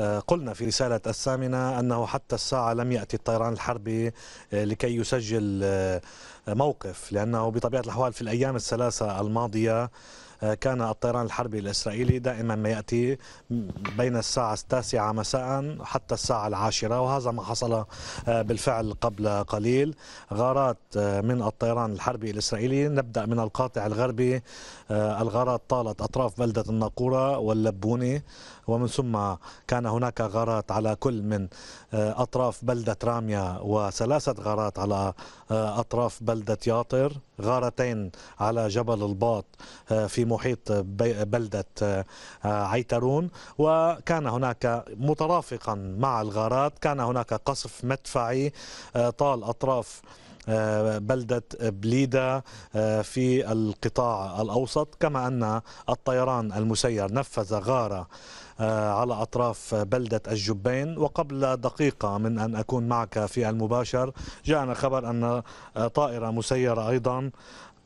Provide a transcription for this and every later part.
آه، قلنا في رسالة الثامنة أنه حتى الساعة لم يأتي الطيران الحربي آه، لكي يسجل آه، موقف لأنه بطبيعة الأحوال في الأيام الثلاثة الماضية آه، كان الطيران الحربي الإسرائيلي دائما ما يأتي بين الساعة التاسعة مساء حتى الساعة العاشرة وهذا ما حصل آه، بالفعل قبل قليل غارات آه، من الطيران الحربي الإسرائيلي نبدأ من القاطع الغربي الغارات طالت أطراف بلدة الناقورة واللبوني ومن ثم كان هناك غارات على كل من أطراف بلدة رامية وثلاثة غارات على أطراف بلدة ياطر غارتين على جبل الباط في محيط بلدة آه، عيترون وكان هناك مترافقا مع الغارات كان هناك قصف مدفعي آه، طال أطراف آه، بلدة بليدة في القطاع الأوسط كما أن الطيران المسير نفذ غارة على أطراف بلدة الجبين وقبل دقيقة من أن أكون معك في المباشر جاءنا خبر أن طائرة مسيرة أيضا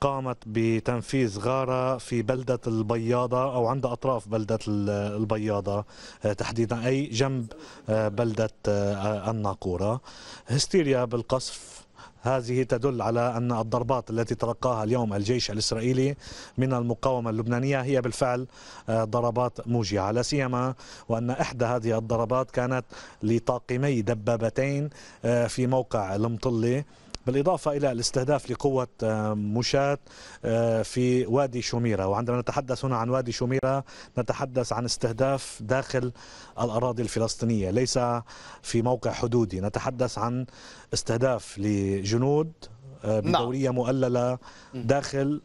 قامت بتنفيذ غارة في بلدة البياضة أو عند أطراف بلدة البياضة آه، تحديدا أي جنب آه، بلدة آه، الناقورة هستيريا بالقصف هذه تدل على أن الضربات التي تلقاها اليوم الجيش الإسرائيلي من المقاومة اللبنانية هي بالفعل ضربات موجعة لا سيما وأن إحدى هذه الضربات كانت لطاقمي دبابتين في موقع المطلة بالإضافة إلى الاستهداف لقوة آه، مشاة آه، في وادي شميرة وعندما نتحدث هنا عن وادي شميرة نتحدث عن استهداف داخل الأراضي الفلسطينية ليس في موقع حدودي نتحدث عن استهداف لجنود آه، نعم. بدورية مؤللة داخل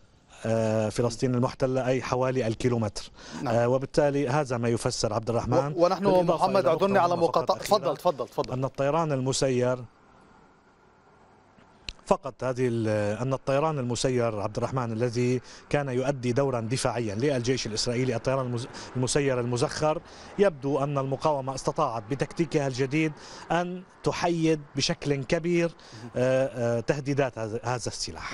فلسطين المحتلة أي حوالي الكيلومتر نعم. وبالتالي هذا ما يفسر عبد الرحمن ونحن محمد أعذرني على مقاطعة تفضل تفضل تفضل أن الطيران المسير فقط هذه أن الطيران المسير عبد الرحمن الذي كان يؤدي دورا دفاعيا للجيش الإسرائيلي الطيران المسير المزخر يبدو أن المقاومة استطاعت بتكتيكها الجديد أن تحيد بشكل كبير آه، آه، تهديدات هذا السلاح